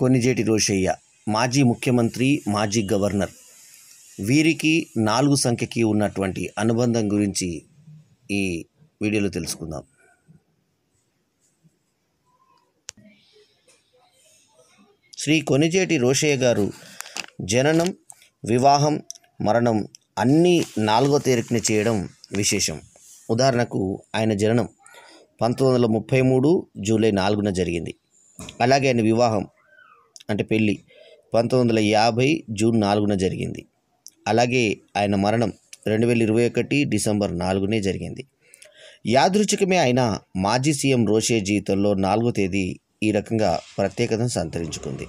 కొనిజేటి రోషయ్య మాజీ ముఖ్యమంత్రి మాజీ గవర్నర్ వీరికి నాలుగు సంఖ్యకి ఉన్నటువంటి అనుబంధం గురించి ఈ వీడియోలో తెలుసుకుందాం శ్రీ కొనిజేటి రోషయ్య గారు జననం వివాహం మరణం అన్నీ నాలుగో తేదీని చేయడం విశేషం ఉదాహరణకు ఆయన జననం పంతొమ్మిది వందల ముప్పై మూడు జూలై నాలుగున జరిగింది అలాగే ఆయన వివాహం అంటే పెళ్ళి పంతొమ్మిది వందల యాభై జూన్ నాలుగున జరిగింది అలాగే ఆయన మరణం రెండు వేల ఇరవై ఒకటి డిసెంబర్ నాలుగునే జరిగింది యాదృచ్ఛికమే అయిన మాజీ సీఎం రోషే జీవితంలో నాలుగో తేదీ ఈ రకంగా ప్రత్యేకతను సంతరించుకుంది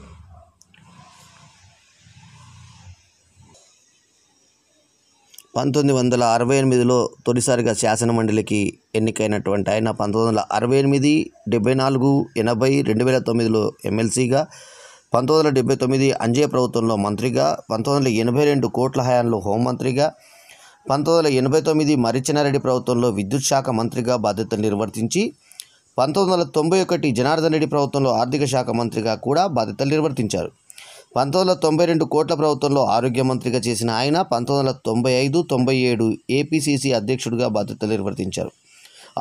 పంతొమ్మిది వందల అరవై ఎనిమిదిలో తొలిసారిగా శాసనమండలికి ఎన్నికైనటువంటి ఆయన పంతొమ్మిది వందల అరవై ఎనిమిది డెబ్బై నాలుగు ఎనభై రెండు వేల తొమ్మిదిలో ఎమ్మెల్సీగా పంతొమ్మిది వందల డెబ్బై తొమ్మిది అంజే ప్రభుత్వంలో మంత్రిగా పంతొమ్మిది వందల ఎనభై రెండు కోట్ల హయాంలో హోంమంత్రిగా పంతొమ్మిది వందల ఎనభై తొమ్మిది మరిచినారెడ్డి ప్రభుత్వంలో విద్యుత్ శాఖ మంత్రిగా బాధ్యతలు నిర్వర్తించి పంతొమ్మిది వందల తొంభై ఒకటి జనార్దన్ రెడ్డి ప్రభుత్వంలో ఆర్థిక శాఖ మంత్రిగా కూడా బాధ్యతలు నిర్వర్తించారు పంతొమ్మిది వందల తొంభై రెండు కోట్ల ప్రభుత్వంలో ఆరోగ్య మంత్రిగా చేసిన ఆయన పంతొమ్మిది వందల తొంభై ఐదు తొంభై ఏడు ఏపీసీసీ అధ్యక్షుడిగా బాధ్యతలు నిర్వర్తించారు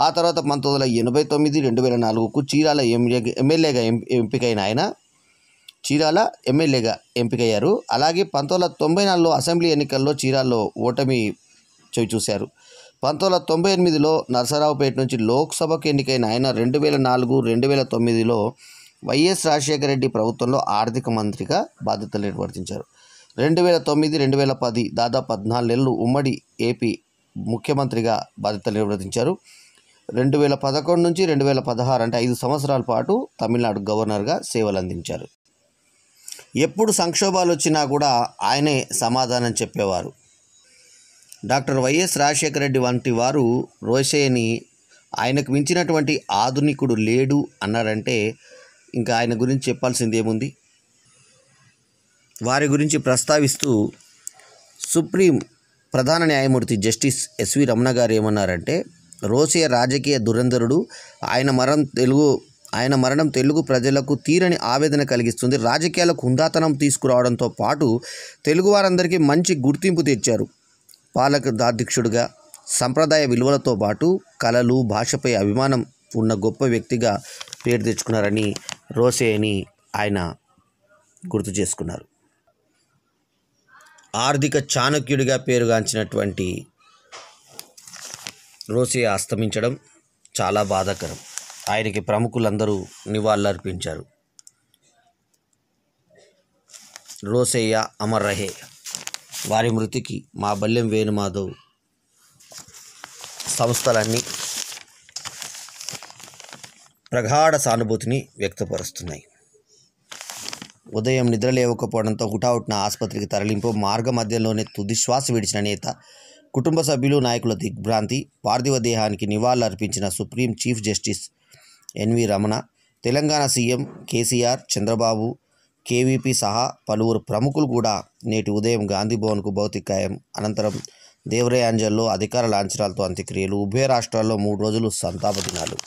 ఆ తర్వాత పంతొమ్మిది వందల ఎనభై తొమ్మిది రెండు వేల నాలుగుకు చీరాల ఎమ్మెల్యేగా ఎంపికైన ఆయన చీరాల ఎమ్మెల్యేగా ఎంపికయ్యారు అలాగే పంతొమ్మిది వందల తొంభై నాలుగులో అసెంబ్లీ ఎన్నికల్లో చీరాల్లో ఓటమి చూశారు పంతొమ్మిది వందల తొంభై ఎనిమిదిలో నరసరావుపేట నుంచి లోక్సభకు ఎన్నికైన ఆయన రెండు వేల నాలుగు రెండు వేల తొమ్మిదిలో వైఎస్ రాజశేఖర రెడ్డి ప్రభుత్వంలో ఆర్థిక మంత్రిగా బాధ్యతలు నిర్వర్తించారు రెండు వేల తొమ్మిది రెండు వేల పది దాదాపు పద్నాలుగు నెలలు ఉమ్మడి ఏపీ ముఖ్యమంత్రిగా బాధ్యతలు నిర్వర్తించారు రెండు వేల పదకొండు నుంచి రెండు వేల పదహారు అంటే ఐదు సంవత్సరాల పాటు తమిళనాడు గవర్నర్గా సేవలు అందించారు ఎప్పుడు సంక్షోభాలు వచ్చినా కూడా ఆయనే సమాధానం చెప్పేవారు డాక్టర్ వైఎస్ రాజశేఖర రెడ్డి వంటి వారు రోషయ్యని ఆయనకు మించినటువంటి ఆధునికుడు లేడు అన్నారంటే ఇంకా ఆయన గురించి చెప్పాల్సింది ఏముంది వారి గురించి ప్రస్తావిస్తూ సుప్రీం ప్రధాన న్యాయమూర్తి జస్టిస్ ఎస్వి రమణ గారు ఏమన్నారంటే రోసే రాజకీయ దురంధరుడు ఆయన మరణం తెలుగు ఆయన మరణం తెలుగు ప్రజలకు తీరని ఆవేదన కలిగిస్తుంది రాజకీయాలకు హుందాతనం తీసుకురావడంతో పాటు తెలుగు వారందరికీ మంచి గుర్తింపు తెచ్చారు పాలకదాధ్యక్షుడిగా సంప్రదాయ విలువలతో పాటు కళలు భాషపై అభిమానం ఉన్న గొప్ప వ్యక్తిగా పేరు తెచ్చుకున్నారని రోసేని ఆయన గుర్తు చేసుకున్నారు ఆర్థిక చాణక్యుడిగా పేరుగాంచినటువంటి రోసే అస్తమించడం చాలా బాధాకరం ఆయనకి ప్రముఖులందరూ నివాళులర్పించారు రోసయ్య అమర్ రహే వారి మృతికి మా బల్యం వేణుమాధవ్ సంస్థలన్నీ ప్రగాఢ సానుభూతిని వ్యక్తపరుస్తున్నాయి ఉదయం నిద్ర లేవకపోవడంతో హుటాహుటిన ఆసుపత్రికి తరలింపు మార్గ మధ్యలోనే తుది శ్వాస విడిచిన నేత కుటుంబ సభ్యులు నాయకుల దిగ్భ్రాంతి పార్థివ దేహానికి అర్పించిన supreme chief justice NV Ramana Telangana CM KCR Chandrababu KVP సహా పలువురు ప్రముఖులు కూడా నేటి ఉదయం గాంధీ భవన్కు భౌతికాయం అనంతరం దేవరయాంజల్లో అధికార లాంఛనాలతో అంత్యక్రియలు ఉభయ రాష్ట్రాల్లో మూడు రోజులు సంతాప దినాలు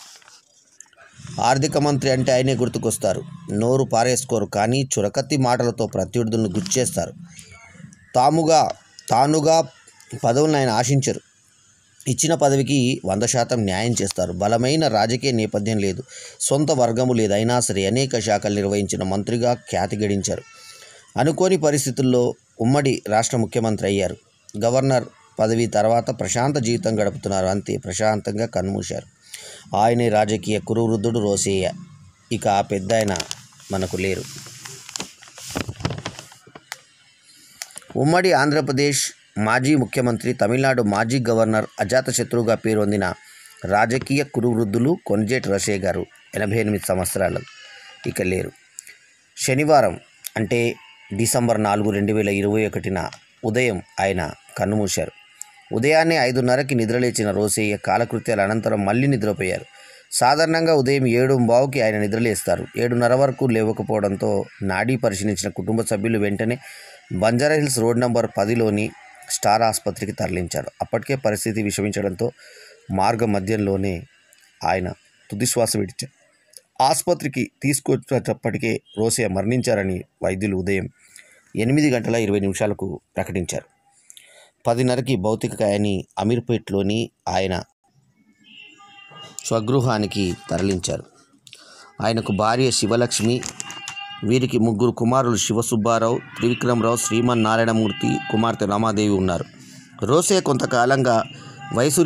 ఆర్థిక మంత్రి అంటే ఆయనే గుర్తుకొస్తారు నోరు పారేసుకోరు కానీ చురకత్తి మాటలతో ప్రత్యర్థులను గుర్చేస్తారు తాముగా తానుగా పదవులను ఆయన ఆశించరు ఇచ్చిన పదవికి వంద శాతం న్యాయం చేస్తారు బలమైన రాజకీయ నేపథ్యం లేదు సొంత వర్గము లేదు అయినా సరే అనేక శాఖలు నిర్వహించిన మంత్రిగా ఖ్యాతి గడించారు అనుకోని పరిస్థితుల్లో ఉమ్మడి రాష్ట్ర ముఖ్యమంత్రి అయ్యారు గవర్నర్ పదవి తర్వాత ప్రశాంత జీవితం గడుపుతున్నారు అంతే ప్రశాంతంగా కన్నుమూశారు ఆయనే రాజకీయ కురువృద్ధుడు రోసేయ ఇక ఆ పెద్ద ఆయన మనకు లేరు ఉమ్మడి ఆంధ్రప్రదేశ్ మాజీ ముఖ్యమంత్రి తమిళనాడు మాజీ గవర్నర్ అజాతశత్రువుగా పేరొందిన రాజకీయ కురువృద్ధులు కొనజేటి రషే గారు ఎనభై ఎనిమిది సంవత్సరాలు ఇక లేరు శనివారం అంటే డిసెంబర్ నాలుగు రెండు వేల ఇరవై ఒకటిన ఉదయం ఆయన కన్నుమూశారు ఉదయాన్నే ఐదున్నరకి నిద్రలేచిన రోసయ్య కాలకృత్యాల అనంతరం మళ్ళీ నిద్రపోయారు సాధారణంగా ఉదయం ఏడు బావుకి ఆయన నిద్రలేస్తారు ఏడున్నర వరకు లేవకపోవడంతో నాడీ పరిశీలించిన కుటుంబ సభ్యులు వెంటనే బంజారాహిల్స్ రోడ్ నంబర్ పదిలోని స్టార్ ఆసుపత్రికి తరలించారు అప్పటికే పరిస్థితి విషమించడంతో మార్గ మధ్యంలోనే ఆయన తుదిశ్వాస విడిచారు ఆసుపత్రికి తీసుకొచ్చేటప్పటికే రోసే మరణించారని వైద్యులు ఉదయం ఎనిమిది గంటల ఇరవై నిమిషాలకు ప్రకటించారు పదిన్నరకి భౌతిక కాయని అమీర్పేట్లోని ఆయన స్వగృహానికి తరలించారు ఆయనకు భార్య శివలక్ష్మి వీరికి ముగ్గురు కుమారులు శివసుబ్బారావు త్రివిక్రమరావు శ్రీమన్ నారాయణమూర్తి కుమార్తె రామాదేవి ఉన్నారు రోసే కొంతకాలంగా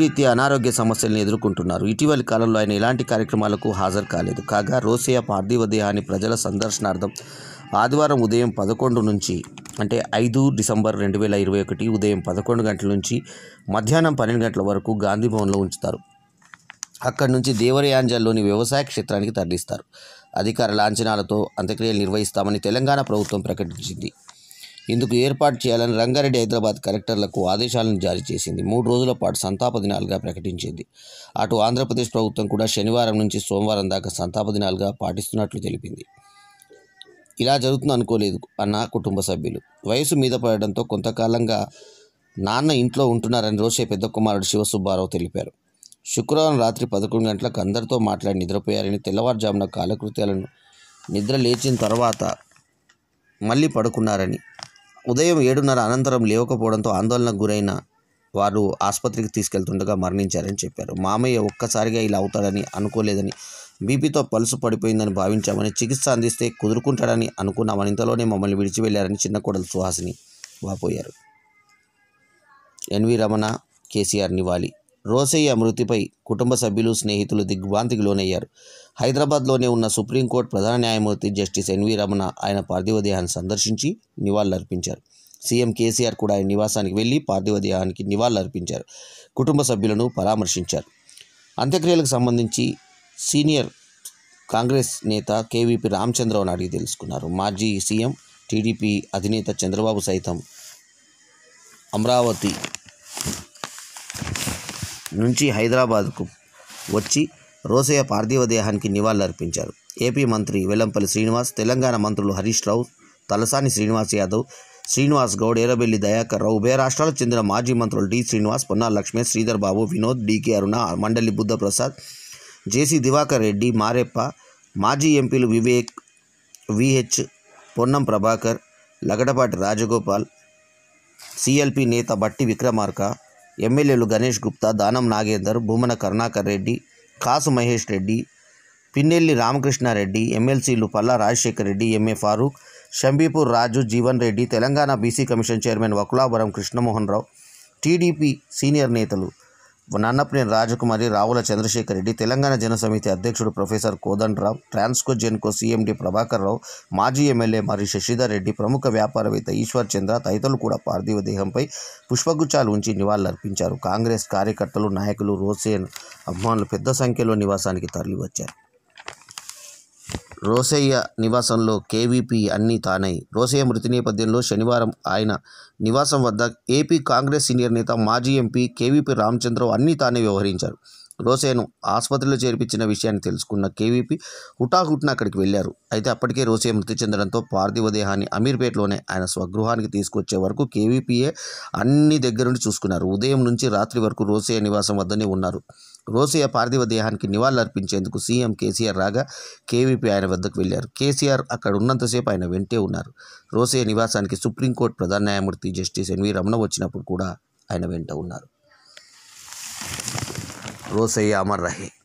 రీతి అనారోగ్య సమస్యలను ఎదుర్కొంటున్నారు ఇటీవలి కాలంలో ఆయన ఎలాంటి కార్యక్రమాలకు హాజరు కాలేదు కాగా రోసే పార్థివ దేహాన్ని ప్రజల సందర్శనార్థం ఆదివారం ఉదయం పదకొండు నుంచి అంటే ఐదు డిసెంబర్ రెండు వేల ఇరవై ఒకటి ఉదయం పదకొండు గంటల నుంచి మధ్యాహ్నం పన్నెండు గంటల వరకు గాంధీ ఉంచుతారు అక్కడి నుంచి దేవరయాంజల్లోని వ్యవసాయ క్షేత్రానికి తరలిస్తారు అధికార లాంఛనాలతో అంత్యక్రియలు నిర్వహిస్తామని తెలంగాణ ప్రభుత్వం ప్రకటించింది ఇందుకు ఏర్పాటు చేయాలని రంగారెడ్డి హైదరాబాద్ కలెక్టర్లకు ఆదేశాలను జారీ చేసింది మూడు రోజుల పాటు సంతాప దినాలుగా ప్రకటించింది అటు ఆంధ్రప్రదేశ్ ప్రభుత్వం కూడా శనివారం నుంచి సోమవారం దాకా సంతాప దినాలుగా పాటిస్తున్నట్లు తెలిపింది ఇలా జరుగుతుంది అనుకోలేదు అన్న కుటుంబ సభ్యులు వయసు మీద పడడంతో కొంతకాలంగా నాన్న ఇంట్లో ఉంటున్నారని రోషే పెద్ద కుమారుడు శివసుబ్బారావు తెలిపారు శుక్రవారం రాత్రి పదకొండు గంటలకు అందరితో మాట్లాడి నిద్రపోయారని తెల్లవారుజామున కాలకృత్యాలను నిద్ర లేచిన తర్వాత మళ్ళీ పడుకున్నారని ఉదయం ఏడున్నర అనంతరం లేవకపోవడంతో ఆందోళనకు గురైన వారు ఆసుపత్రికి తీసుకెళ్తుండగా మరణించారని చెప్పారు మామయ్య ఒక్కసారిగా ఇలా అవుతాడని అనుకోలేదని బీపీతో పలుసు పడిపోయిందని భావించామని చికిత్స అందిస్తే కుదురుకుంటాడని అనుకున్నామని ఇంతలోనే మమ్మల్ని విడిచి వెళ్ళారని చిన్న కోడలు సుహాసిని వాపోయారు ఎన్వి రమణ కేసీఆర్ నివాలి రోసయ్య మృతిపై కుటుంబ సభ్యులు స్నేహితులు దిగ్భాంతికి లోనయ్యారు హైదరాబాద్లోనే ఉన్న సుప్రీంకోర్టు ప్రధాన న్యాయమూర్తి జస్టిస్ ఎన్వి రమణ ఆయన పార్థివ దేహాన్ని సందర్శించి నివాళులర్పించారు సీఎం కేసీఆర్ కూడా ఆయన నివాసానికి వెళ్ళి పార్థివ దేహానికి నివాళులర్పించారు కుటుంబ సభ్యులను పరామర్శించారు అంత్యక్రియలకు సంబంధించి సీనియర్ కాంగ్రెస్ నేత కేవీపీ రామచంద్రరావును అడిగి తెలుసుకున్నారు మాజీ సీఎం టీడీపీ అధినేత చంద్రబాబు సైతం అమరావతి నుంచి హైదరాబాద్కు వచ్చి రోసయ్య పార్థివ దేహానికి నివాళులర్పించారు ఏపీ మంత్రి వెల్లంపల్లి శ్రీనివాస్ తెలంగాణ మంత్రులు హరీష్ రావు తలసాని శ్రీనివాస్ యాదవ్ శ్రీనివాస్ గౌడ్ ఎరబెల్లి దయాకర్ రావు ఉభయ రాష్ట్రాలకు చెందిన మాజీ మంత్రులు D Srinivas Ponna Laxman Sridhar Babu Vinod DK Aruna Mandali Buddhaprasad JC Diwakar Reddy Mareppa మాజీ ఎంపీలు వివేక్ విహెచ్ పొన్నం ప్రభాకర్ లగడపాటి రాజగోపాల్ సిఎల్పి నేత బట్టి విక్రమార్క ఎమ్మెల్యేలు గణేష్ గుప్తా దానం నాగేందర్ భూమన కరుణాకర్ రెడ్డి కాసు మహేష్ రెడ్డి పిన్నెల్లి రామకృష్ణారెడ్డి ఎమ్మెల్సీలు Palla Rajasekhara Reddy MA Farooq Shambipur Raju Jeevan Reddy Telangana BC commission chairman Vakulapuram Krishnamohan Rao TDP senior నేతలు నన్నపనేని రాజకుమారి రావుల చంద్రశేఖర్ రెడ్డి తెలంగాణ జనసమితి అధ్యక్షుడు professor Kodandarao Transco Genco CMD Prabhakar Rao మాజీ ఎమ్మెల్యే మరి శశిధర్ రెడ్డి ప్రముఖ వ్యాపారవేత్త ఈశ్వర్ చంద్ర తదితరులు కూడా పార్థివ దేహంపై పుష్పగుచ్చాలు ఉంచి నివాళులర్పించారు కాంగ్రెస్ కార్యకర్తలు నాయకులు రోసేన్ అభిమానులు పెద్ద సంఖ్యలో నివాసానికి తరలివచ్చారు రోసయ్య నివాసంలో కేవీపీ అన్నీ తానై రోసయ్య మృతి నేపథ్యంలో శనివారం ఆయన నివాసం వద్ద ఏపీ కాంగ్రెస్ సీనియర్ నేత మాజీ ఎంపీ కేవీపీ రామచంద్రరావు అన్నీ తానే వ్యవహరించారు రోసయ్యను ఆసుపత్రిలో చేర్పించిన విషయాన్ని తెలుసుకున్న కేవీపీ హుటాహుట్న అక్కడికి వెళ్లారు అయితే అప్పటికే రోసయ్య మృతి చెందడంతో పార్థివ దేహాన్ని అమీర్పేటలోనే ఆయన స్వగృహానికి తీసుకొచ్చే వరకు కేవీపీయే అన్ని దగ్గరుండి చూసుకున్నారు ఉదయం నుంచి రాత్రి వరకు రోసయ్య నివాసం వద్దనే ఉన్నారు రోసయ్య పార్థివ దేహానికి నివాళులర్పించేందుకు సీఎం కేసీఆర్ రాగా కేవీపీ ఆయన వద్దకు వెళ్లారు కేసీఆర్ అక్కడ ఉన్నంతసేపు ఆయన వెంటే ఉన్నారు రోసయ్య నివాసానికి సుప్రీంకోర్టు ప్రధాన న్యాయమూర్తి జస్టిస్ ఎన్వి రమణ వచ్చినప్పుడు కూడా ఆయన వెంట ఉన్నారు రోసయ్య అమర్ రహే